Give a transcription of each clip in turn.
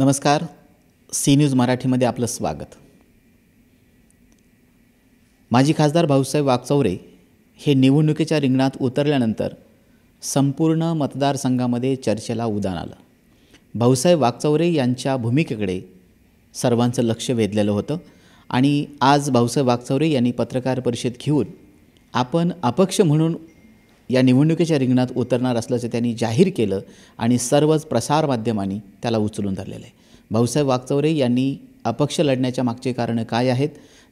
नमस्कार C news मराठीमध्ये आपलं स्वागत माजी खासदार भाऊसाहेब वाकचौरे हे निवडणुकीच्या रिंगणात उतरल्यानंतर संपूर्ण मतदारसंघामध्ये चर्चेला उदान आलं भाऊसाहेब वाकचौरे यांच्या भूमिकेकडे सर्वांचं लक्ष वेधलेलं होतं आणि आज भाऊसाहेब वाकचौरे यांनी पत्रकार परिषद घेऊन आपण अपक्ष म्हणून या निवडणुकीच्या रिंगणात उतरणार असल्याचं त्यांनी जाहीर केलं आणि सर्वच प्रसारमाध्यमांनी त्याला उचलून धरलेलं आहे भाऊसाहेब वागचौरे यांनी अपक्ष लढण्याच्या मागचे कारणं काय आहेत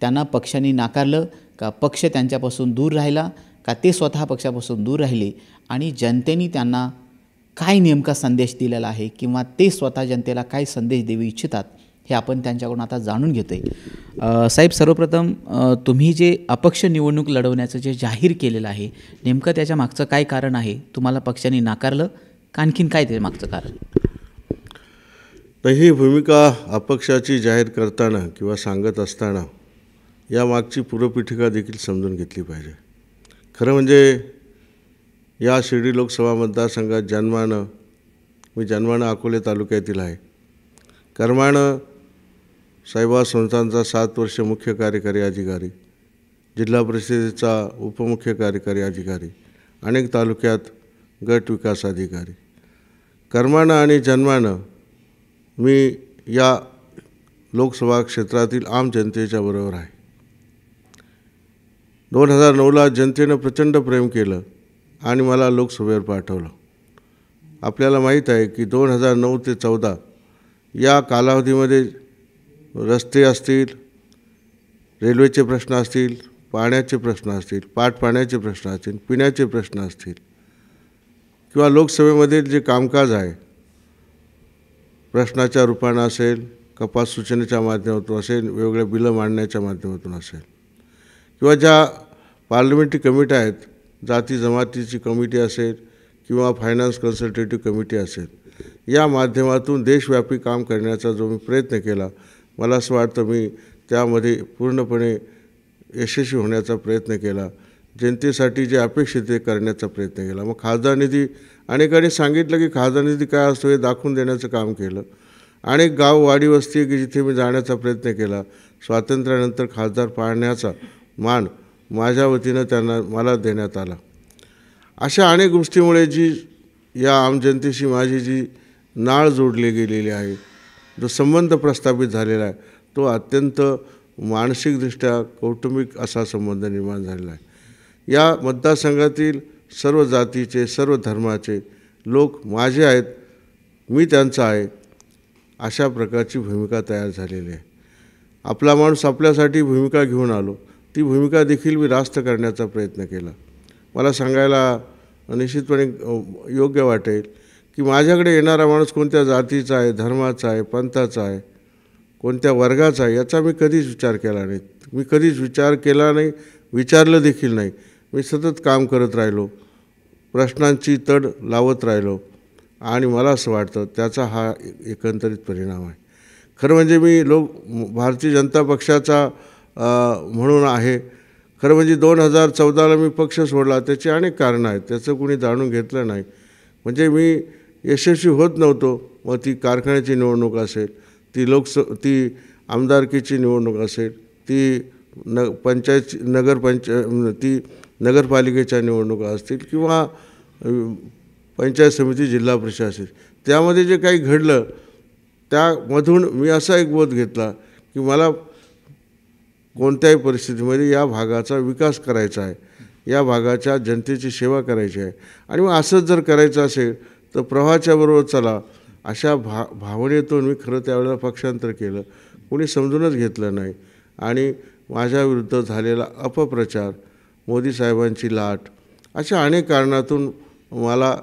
त्यांना पक्षाने नाकारलं का पक्ष त्यांच्यापासून दूर राहिला का ते स्वतः पक्षापासून दूर राहिले आणि जनतेने त्यांना काय नेमका संदेश दिलेला आहे किंवा ते स्वतः जनतेला काय संदेश देऊ इच्छितात हे आपण त्यांच्याकडून आता जाणून घेतोय आहे साहेब सर्वप्रथम तुम्ही जे अपक्ष निवडणूक लढवण्याचं जे जाहीर केलेलं आहे नेमकं त्याच्या मागचं काय कारण आहे तुम्हाला पक्षाने नाकारलं का आणखीन काय ते मागचं कारण तर ही भूमिका अपक्षाची जाहीर करताना किंवा सांगत असताना या मागची पूर्वपीठिका देखील समजून घेतली पाहिजे खरं म्हणजे या शिर्डी लोकसभा मतदारसंघात जन्मानं मी जन्मानं अकोले तालुक्यातील आहे कर्मानं साईबाबा संस्थांचा सात वर्ष मुख्य कार्यकारी अधिकारी जिल्हा परिषदेचा उपमुख्य कार्यकारी अधिकारी अनेक तालुक्यात गट विकास अधिकारी कर्मानं आणि जन्मानं मी या लोकसभा क्षेत्रातील आम जनतेच्या बरोबर आहे दोन हजार नऊला जनतेनं प्रचंड प्रेम केलं आणि मला लोकसभेवर पाठवलं आपल्याला माहीत आहे की दोन हजार नऊ ते चौदा या कालावधीमध्ये रस्ते असतील रेल्वेचे प्रश्न असतील पाण्याचे प्रश्न असतील पाटपाण्याचे प्रश्न असतील पिण्याचे प्रश्न असतील किंवा लोकसभेमध्ये जे कामकाज आहे प्रश्नाच्या रूपानं असेल कपात सूचनेच्या माध्यमातून असेल वेगवेगळ्या बिलं मांडण्याच्या माध्यमातून असेल किंवा ज्या पार्लमेंटरी कमिट्या आहेत जाती जमातीची कमिटी असेल किंवा फायनान्स कन्सल्टेटिव्ह कमिटी असेल या माध्यमातून देशव्यापी काम करण्याचा जो मी प्रयत्न केला मला असं वाटतं मी त्यामध्ये पूर्णपणे यशस्वी होण्याचा प्रयत्न केला जनतेसाठी जे अपेक्षित ते करण्याचा प्रयत्न केला मग खासदार निधी अनेकांनी सांगितलं की खासदार निधी काय असतो हे दाखवून देण्याचं काम केलं अनेक गाव वाडी वस्ती की जिथे मी जाण्याचा प्रयत्न केला स्वातंत्र्यानंतर खासदार पाळण्याचा मान माझ्या वतीनं त्यांना मला देण्यात आला अशा अनेक गोष्टीमुळे जी या आम जनतेशी माझी जी नाळ जोडली गेलेली आहे जो संबंध प्रस्थापित झालेला आहे तो अत्यंत मानसिकदृष्ट्या कौटुंबिक असा संबंध निर्माण झालेला आहे या मतदारसंघातील सर्व जातीचे सर्व धर्माचे लोक माझे आहेत मी त्यांचा आहे अशा प्रकारची भूमिका तयार झालेली आहे आपला माणूस आपल्यासाठी भूमिका घेऊन आलो ती भूमिका देखील मी रास्त करण्याचा प्रयत्न केला मला सांगायला निश्चितपणे योग्य वाटेल की माझ्याकडे येणारा माणूस कोणत्या जातीचा आहे धर्माचा आहे पंथाचा आहे कोणत्या वर्गाचा आहे याचा मी कधीच विचार केला नाही मी कधीच विचार केला नाही विचारलं देखील नाही मी सतत काम करत राहिलो प्रश्नांची तड लावत राहिलो आणि मला असं वाटतं त्याचा हा एकंदरीत परिणाम आहे खरं म्हणजे मी लोक भारतीय जनता पक्षाचा म्हणून आहे खरं म्हणजे दोन हजार चौदाला मी पक्ष सोडला त्याची अनेक कारणं आहेत त्याचं कुणी जाणून घेतलं नाही म्हणजे मी यशस्वी होत नव्हतो मग ती कारखान्याची निवडणूक असेल ती लोकस ती आमदारकीची निवडणूक असेल ती न पंचायत नगरपंच ती नगरपालिकेच्या निवडणुका असतील किंवा पंचायत समिती जिल्हा परिषद त्यामध्ये जे काही घडलं त्यामधून मी असा एक बोध घेतला की मला कोणत्याही परिस्थितीमध्ये या भागाचा विकास करायचा आहे या भागाच्या जनतेची सेवा करायची आहे आणि मग असंच जर करायचं असेल तर प्रवाहाच्या बरोबर चला अशा भा भावनेतून मी खरं त्यावेळेला पक्षांतर केलं कोणी समजूनच घेतलं नाही आणि माझ्याविरुद्ध झालेला अपप्रचार मोदी साहेबांची लाट अशा अनेक कारणातून मला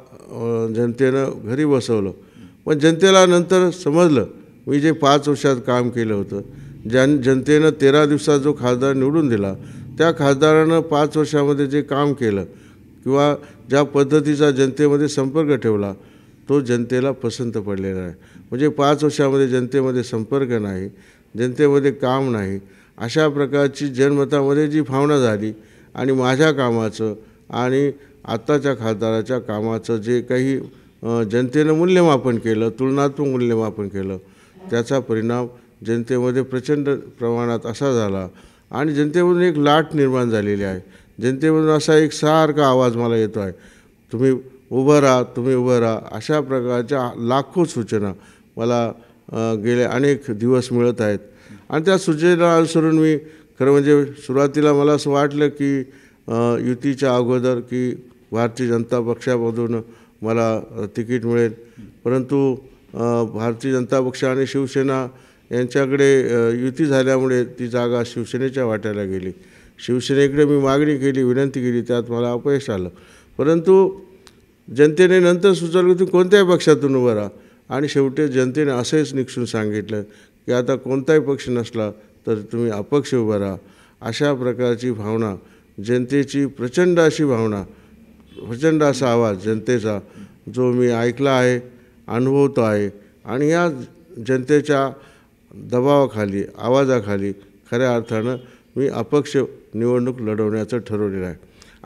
जनतेनं घरी बसवलं पण जनतेला नंतर समजलं मी जे पाच वर्षात काम केलं होतं जन जनतेनं तेरा दिवसात जो खासदार निवडून दिला त्या खासदारानं पाच वर्षामध्ये जे काम केलं किंवा ज्या पद्धतीचा जनतेमध्ये संपर्क ठेवला तो जनतेला पसंत पडलेला आहे म्हणजे पाच वर्षामध्ये जनतेमध्ये संपर्क नाही जनतेमध्ये काम नाही अशा प्रकारची जनमतामध्ये जी भावना झाली आणि माझ्या कामाचं आणि आत्ताच्या खासदाराच्या कामाचं जे काही जनतेनं मूल्यमापन केलं तुलनात्मक मूल्यमापन केलं त्याचा परिणाम जनतेमध्ये प्रचंड प्रमाणात असा झाला आणि जनतेमधून एक लाट निर्माण झालेली आहे जनतेमधून असा एक सारखा आवाज मला येतो आहे तुम्ही उभं राहा तुम्ही उभं राहा अशा प्रकारच्या लाखो सूचना मला गेले अनेक दिवस मिळत आहेत आणि त्या सूचना अनुसरून मी खरं म्हणजे सुरुवातीला मला असं वाटलं की युतीच्या अगोदर की भारतीय जनता पक्षामधून मला तिकीट मिळेल परंतु भारतीय जनता पक्ष आणि शिवसेना यांच्याकडे युती झाल्यामुळे ती जागा शिवसेनेच्या वाट्याला गेली शिवसेनेकडे मी मागणी केली विनंती केली त्यात मला अपयश आलं परंतु जनतेने नंतर सुचवलं की कोणत्याही पक्षातून उभं राहा आणि शेवटी जनतेने असंच निक्षून सांगितलं की आता कोणताही पक्ष नसला तर तुम्ही अपक्ष उभं राहा अशा प्रकारची भावना जनतेची प्रचंड अशी भावना प्रचंड असा आवाज जनतेचा जो मी ऐकला आहे अनुभवतो आहे आणि या जनतेच्या दबावाखाली आवाजाखाली खऱ्या अर्थानं मी अपक्ष निवडणूक लढवण्याचं ठरवलेलं आहे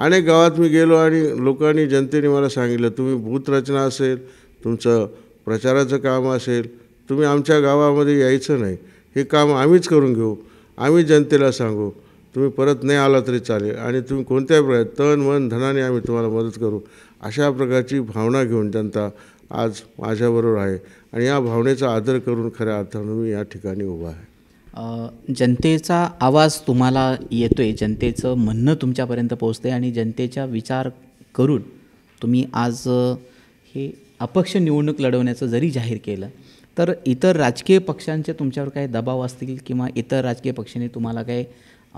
अनेक गावात मी गेलो आणि लोकांनी जनतेने मला सांगितलं तुम्ही भूतरचना असेल तुमचं प्रचाराचं काम असेल तुम्ही आमच्या गावामध्ये यायचं नाही हे काम आम्हीच करून घेऊ आम्ही जनतेला सांगू तुम्ही परत नाही आला तरी चालेल आणि तुम्ही कोणत्याही प्रकारे तन मन धनाने आम्ही तुम्हाला मदत करू अशा प्रकारची भावना घेऊन जनता आज माझ्याबरोबर आहे आणि या भावनेचा आदर करून खऱ्या अर्थानं मी या ठिकाणी उभा आहे जनतेचा आवाज तुम्हाला येतो आहे जनतेचं म्हणणं तुमच्यापर्यंत पोचतं आहे आणि जनतेचा विचार करून तुम्ही आज हे अपक्ष निवडणूक लढवण्याचं जरी जाहीर केलं तर इतर राजकीय पक्षांचे तुमच्यावर काही दबाव असतील किंवा इतर राजकीय पक्षांनी तुम्हाला काही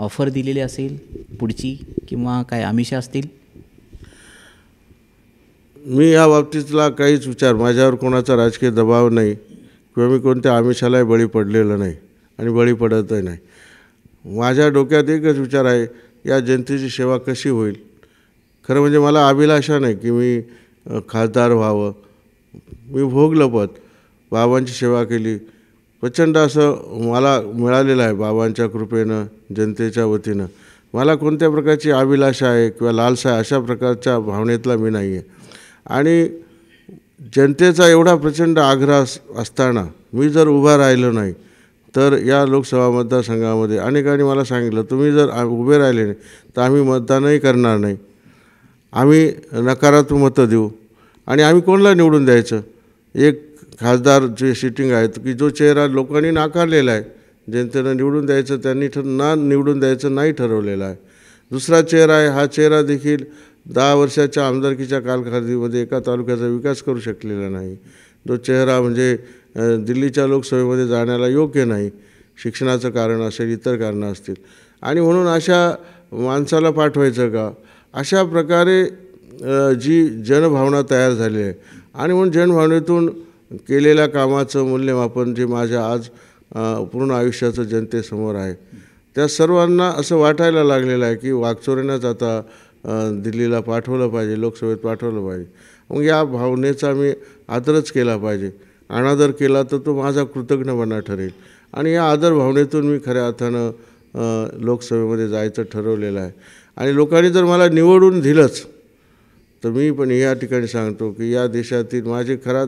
ऑफर दिलेली असेल पुढची किंवा काय आमिष असतील मी या बाबतीतला काहीच विचार माझ्यावर कोणाचा राजकीय दबाव नाही किंवा मी कोणत्या आमिषालाही बळी पडलेलं नाही आणि बळी पडतही नाही माझ्या डोक्यात एकच विचार आहे या जनतेची सेवा कशी होईल खरं म्हणजे मला अभिलाषा नाही की मी खासदार व्हावं मी भोगलं पद बाबांची सेवा केली प्रचंड असं मला मिळालेलं आहे बाबांच्या कृपेनं जनतेच्या वतीनं मला कोणत्या प्रकारची अभिलाषा आहे किंवा लालसा आहे अशा प्रकारच्या भावनेतला मी नाही आहे आणि जनतेचा एवढा प्रचंड आग्रह असताना मी जर उभा राहिलो नाही तर या लोकसभा मतदारसंघामध्ये अनेकांनी मला सांगितलं तुम्ही जर उभे राहिले नाही तर आम्ही मतदानही करणार नाही आम्ही नकारात्मक मतं देऊ आणि आम्ही कोणाला निवडून द्यायचं एक खासदार जे सिटिंग आहेत की जो चेहरा लोकांनी नाकारलेला आहे जनतेनं निवडून द्यायचं त्यांनी ठर ना निवडून द्यायचं नाही ठरवलेलं आहे दुसरा चेहरा आहे हा चेहरा देखील दहा वर्षाच्या आमदारकीच्या कालखादीमध्ये एका तालुक्याचा विकास करू शकलेला नाही जो चेहरा म्हणजे दिल्लीच्या लोकसभेमध्ये जाण्याला योग्य नाही शिक्षणाचं कारण असेल इतर कारणं असतील आणि म्हणून अशा माणसाला पाठवायचं का अशा प्रकारे जी जनभावना तयार झाली आहे आणि म्हणून जनभावनेतून केलेल्या कामाचं मूल्यमापन जे माझ्या आज पूर्ण आयुष्याचं जनतेसमोर आहे त्या सर्वांना असं वाटायला लागलेलं आहे की वागचोऱ्यांनाच आता दिल्लीला पाठवलं पाहिजे लोकसभेत पाठवलं पाहिजे मग या भावनेचा मी आदरच केला पाहिजे अनादर केला तर तो माझा कृतज्ञपणा ठरेल आणि या आदर भावनेतून मी खऱ्या अर्थानं लोकसभेमध्ये जायचं ठरवलेलं आहे आणि लोकांनी जर मला निवडून दिलंच तर मी पण या ठिकाणी सांगतो की या देशातील माझे खरात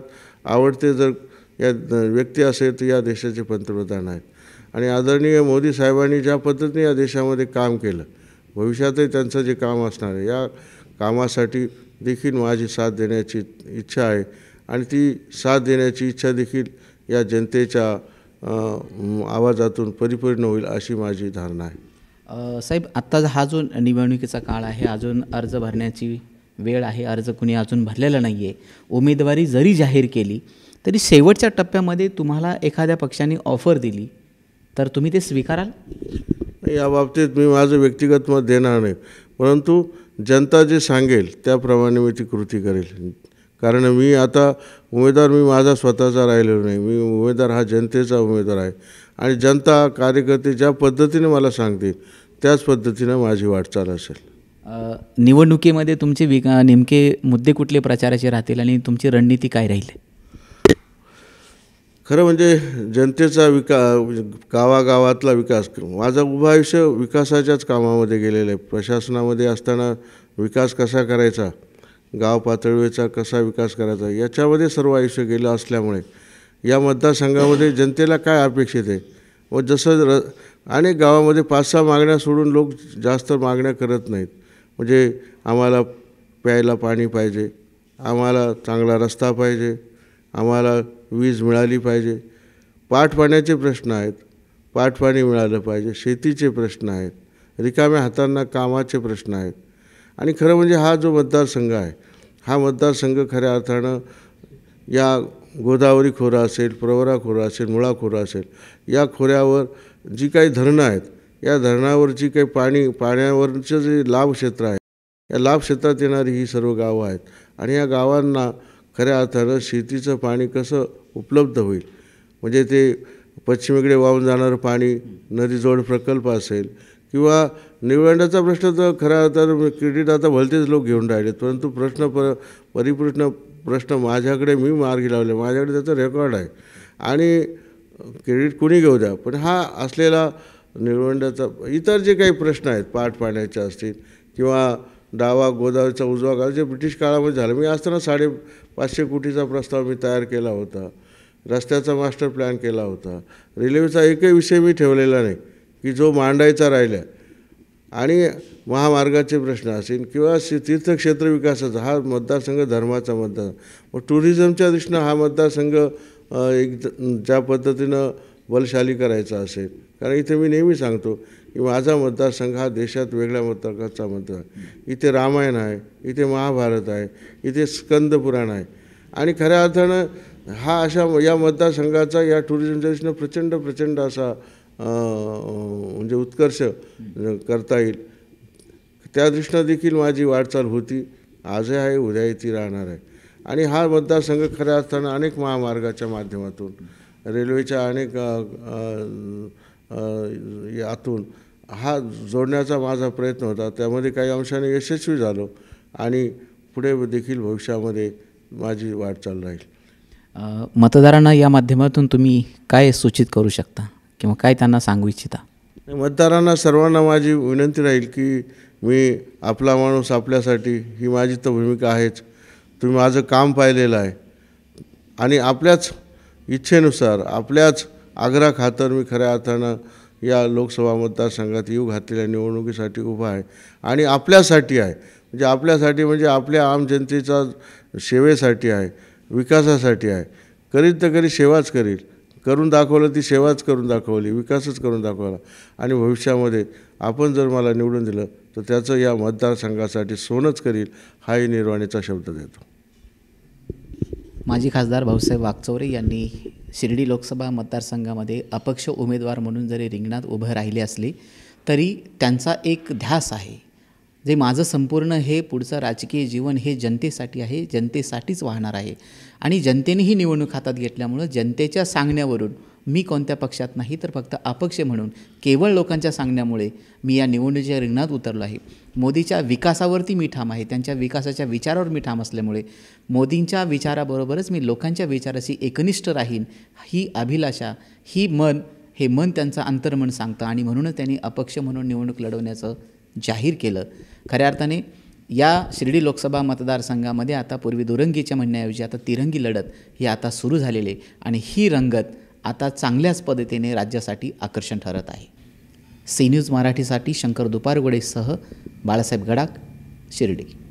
आवडते जर या व्यक्ती असेल तर या देशाचे पंतप्रधान आहेत आणि आदरणीय मोदी साहेबांनी ज्या पद्धतीने या देशामध्ये काम केलं भविष्यातही त्यांचं जे काम असणार आहे या कामासाठी देखील माझी साथ देण्याची इच्छा आहे आणि ती साथ देण्याची इच्छा देखील या जनतेच्या आवाजातून परिपूर्ण होईल अशी माझी धारणा आहे साहेब आत्ता हा जो निवडणुकीचा काळ आहे अजून अर्ज भरण्याची वेळ आहे अर्ज कुणी अजून भरलेला नाही आहे उमेदवारी जरी जाहीर केली तरी शेवटच्या टप्प्यामध्ये तुम्हाला एखाद्या पक्षाने ऑफर दिली तर तुम्ही ते स्वीकाराल या बाबतीत मी माझं व्यक्तिगत मत देणार नाही परंतु जनता जे सांगेल त्याप्रमाणे मी ती कृती करेल कारण मी आता उमेदवार मी माझा स्वतःचा राहिलेलो नाही मी उमेदवार हा जनतेचा उमेदवार आहे आणि जनता कार्यकर्ते ज्या पद्धतीने मला सांगतील त्याच पद्धतीनं माझी वाटचाल असेल निवडणुकीमध्ये तुमचे विका नेमके मुद्दे कुठले प्रचाराचे राहतील आणि तुमची रणनीती काय राहील खरं म्हणजे जनतेचा विका गावागावातला विकास माझा उभा आयुष्य विकासाच्याच कामामध्ये गेलेलं आहे प्रशासनामध्ये असताना विकास कसा करायचा गाव पातळीचा कसा विकास करायचा याच्यामध्ये सर्व आयुष्य गेलं असल्यामुळे या मतदारसंघामध्ये जनतेला काय अपेक्षित आहे व जसं र अनेक गावामध्ये पाच सहा मागण्या सोडून लोक जास्त मागण्या करत नाहीत म्हणजे आम्हाला प्यायला पाणी पाहिजे आम्हाला चांगला रस्ता पाहिजे आम्हाला वीज मिळाली पाहिजे पाठपाण्याचे प्रश्न आहेत पाठपाणी मिळालं पाहिजे शेतीचे प्रश्न आहेत रिकाम्या हातांना कामाचे प्रश्न आहेत आणि खरं म्हणजे हा जो मतदारसंघ आहे हा मतदारसंघ खऱ्या अर्थानं या गोदावरी खोरा असेल प्रवरा खोरा असेल मुळा खोरा असेल या खोऱ्यावर जी काही धरणं आहेत या धरणावर जी काही पाणी पाण्यावरचं जे लाभ क्षेत्र आहे या लाभ क्षेत्रात येणारी ही सर्व गावं आहेत आणि या गावांना खऱ्या अर्थानं शेतीचं पाणी कसं उपलब्ध होईल म्हणजे ते पश्चिमेकडे वाहून जाणारं पाणी नदीजोड प्रकल्प असेल किंवा निवडण्याचा प्रश्न तर खरा तर क्रेडिट आता भलतेच लोक घेऊन राहिलेत परंतु प्रश्न प परिपूर्ण प्रश्न माझ्याकडे मी मार्गी लावले माझ्याकडे त्याचा रेकॉर्ड आहे आणि क्रेडिट कुणी घेऊ द्या पण हा असलेला निवडण्याचा इतर जे काही प्रश्न आहेत पाठ पाण्याचे असतील किंवा डावा गोदावरीचा उजवा काळ जे ब्रिटिश काळामध्ये झालं मी असताना साडेपाचशे कोटीचा प्रस्ताव मी तयार केला होता रस्त्याचा मास्टर प्लॅन केला होता रेल्वेचा एकही विषय मी ठेवलेला नाही की जो मांडायचा राहिला आणि महामार्गाचे प्रश्न असेल किंवा तीर्थक्षेत्र विकासाचा हा मतदारसंघ धर्माचा मतदार मग टुरिझमच्या दृष्टीनं हा मतदारसंघ एक ज्या पद्धतीनं बलशाली करायचा असेल कारण इथे मी नेहमी सांगतो की माझा मतदारसंघ हा देशात वेगळ्या मतदारचा मतदार इथे रामायण आहे इथे महाभारत आहे इथे स्कंद पुराण आहे आणि खऱ्या अर्थानं हा अशा या मतदारसंघाचा या टुरिझमच्या दृष्टीनं प्रचंड प्रचंड असा म्हणजे उत्कर्ष करता येईल त्या दृष्टीनं देखील माझी वाटचाल होती आजही आहे उद्याही ती राहणार आहे आणि हा मतदारसंघ खऱ्या अर्थानं अनेक महामार्गाच्या माध्यमातून रेल्वेच्या अनेक यातून हा जोडण्याचा माझा प्रयत्न होता त्यामध्ये काही अंशाने यशस्वी झालो आणि पुढे देखील भविष्यामध्ये माझी वाटचाल राहील मतदारांना या माध्यमातून तुम्ही काय सूचित करू शकता किंवा काय त्यांना सांगू इच्छिता मतदारांना सर्वांना माझी विनंती राहील की मी आपला माणूस आपल्यासाठी ही माझी तर भूमिका आहेच तुम्ही माझं काम पाहिलेलं आहे आणि आपल्याच इच्छेनुसार आपल्याच आग्रा खातर मी खऱ्या अर्थानं या लोकसभा मतदारसंघात येऊ घातलेल्या निवडणुकीसाठी उभा आहे आणि आपल्यासाठी आहे म्हणजे आपल्यासाठी म्हणजे आपल्या आम जनतेचा सेवेसाठी आहे विकासासाठी आहे करीत तर करी सेवाच करील करून दाखवलं ती सेवाच करून दाखवली विकासच करून दाखवला आणि भविष्यामध्ये आपण जर मला निवडून दिलं तर त्याचं या मतदारसंघासाठी सोनंच करील हाही निर्वाणीचा शब्द देतो माजी खासदार भाऊसाहेब वागचौरे यांनी शिर्डी लोकसभा मतदारसंघामध्ये अपक्ष उमेदवार म्हणून जरी रिंगणात उभं राहिले असले तरी त्यांचा एक ध्यास आहे जे माझं संपूर्ण हे पुढचं राजकीय जीवन हे जनतेसाठी आहे जनतेसाठीच वाहणार आहे आणि जनतेने ही निवडणूक हातात घेतल्यामुळं जनतेच्या सांगण्यावरून मी कोणत्या पक्षात नाही तर फक्त अपक्ष म्हणून केवळ लोकांच्या सांगण्यामुळे मी या निवडणुकीच्या रिंगणात उतरलो आहे मोदीच्या विकासावरती मी ठाम आहे त्यांच्या विकासाच्या विचारावर मी ठाम असल्यामुळे मोदींच्या विचाराबरोबरच मी लोकांच्या विचाराशी एकनिष्ठ राहीन ही अभिलाषा ही मन हे मन त्यांचं अंतर्मन सांगतं आणि म्हणूनच त्यांनी अपक्ष म्हणून निवडणूक लढवण्याचं जाहीर केलं खऱ्या अर्थाने या शिर्डी लोकसभा मतदारसंघामध्ये आता पूर्वी दुरंगीच्या म्हणण्याऐवजी आता तिरंगी लढत ही आता सुरू झालेली आहे आणि ही रंगत आता चांगल्याच पद्धतीने राज्यासाठी आकर्षण ठरत आहे सी न्यूज मराठीसाठी शंकर दुपारगोडेसह बाळासाहेब गडाख शिर्डी